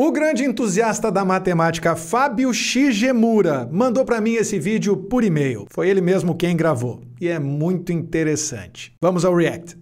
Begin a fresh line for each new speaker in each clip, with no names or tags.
O grande entusiasta da matemática Fábio Shigemura mandou para mim esse vídeo por e-mail. Foi ele mesmo quem gravou e é muito interessante. Vamos ao React.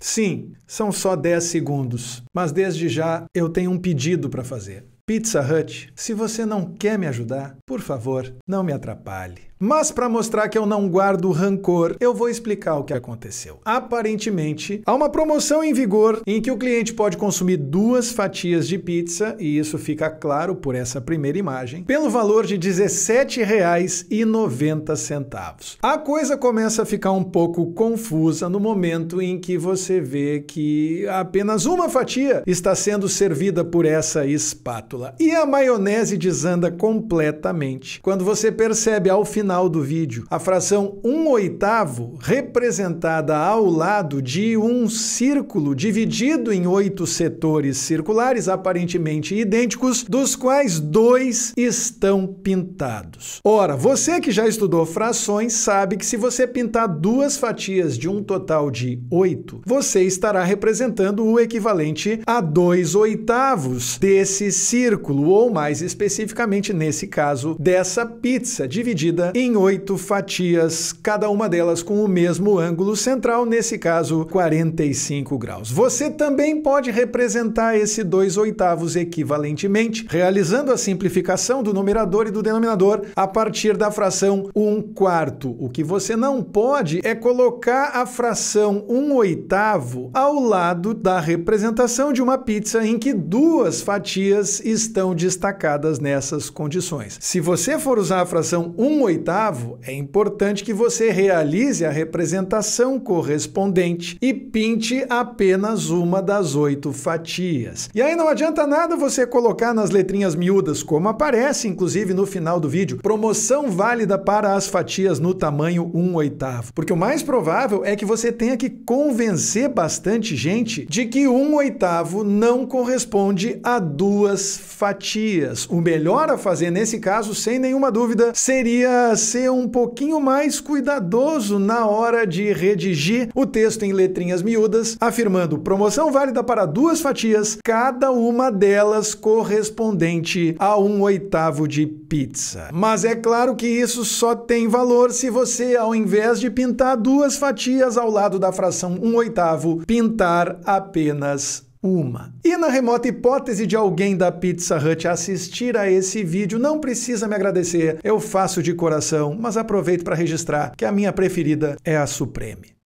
Sim, são só 10 segundos, mas desde já eu tenho um pedido para fazer. Pizza Hut, se você não quer me ajudar, por favor, não me atrapalhe. Mas para mostrar que eu não guardo rancor, eu vou explicar o que aconteceu. Aparentemente, há uma promoção em vigor em que o cliente pode consumir duas fatias de pizza, e isso fica claro por essa primeira imagem, pelo valor de R$ 17,90. A coisa começa a ficar um pouco confusa no momento em que você vê que apenas uma fatia está sendo servida por essa espátula espátula. E a maionese desanda completamente. Quando você percebe ao final do vídeo a fração 1 oitavo representada ao lado de um círculo dividido em oito setores circulares aparentemente idênticos, dos quais dois estão pintados. Ora, você que já estudou frações sabe que se você pintar duas fatias de um total de oito, você estará representando o equivalente a dois oitavos desse círculo círculo, ou mais especificamente, nesse caso, dessa pizza, dividida em oito fatias, cada uma delas com o mesmo ângulo central, nesse caso, 45 graus. Você também pode representar esse 2 oitavos equivalentemente, realizando a simplificação do numerador e do denominador a partir da fração 1 quarto. O que você não pode é colocar a fração 1 oitavo ao lado da representação de uma pizza em que duas fatias estão destacadas nessas condições. Se você for usar a fração 1 oitavo, é importante que você realize a representação correspondente e pinte apenas uma das oito fatias. E aí não adianta nada você colocar nas letrinhas miúdas, como aparece inclusive no final do vídeo, promoção válida para as fatias no tamanho 1 oitavo, porque o mais provável é que você tenha que convencer bastante gente de que 1 oitavo não corresponde a duas fatias. O melhor a fazer nesse caso, sem nenhuma dúvida, seria ser um pouquinho mais cuidadoso na hora de redigir o texto em letrinhas miúdas, afirmando promoção válida para duas fatias, cada uma delas correspondente a um oitavo de pizza. Mas é claro que isso só tem valor se você, ao invés de pintar duas fatias ao lado da fração um oitavo, pintar apenas uma. E na remota hipótese de alguém da Pizza Hut assistir a esse vídeo, não precisa me agradecer, eu faço de coração, mas aproveito para registrar que a minha preferida é a Supreme.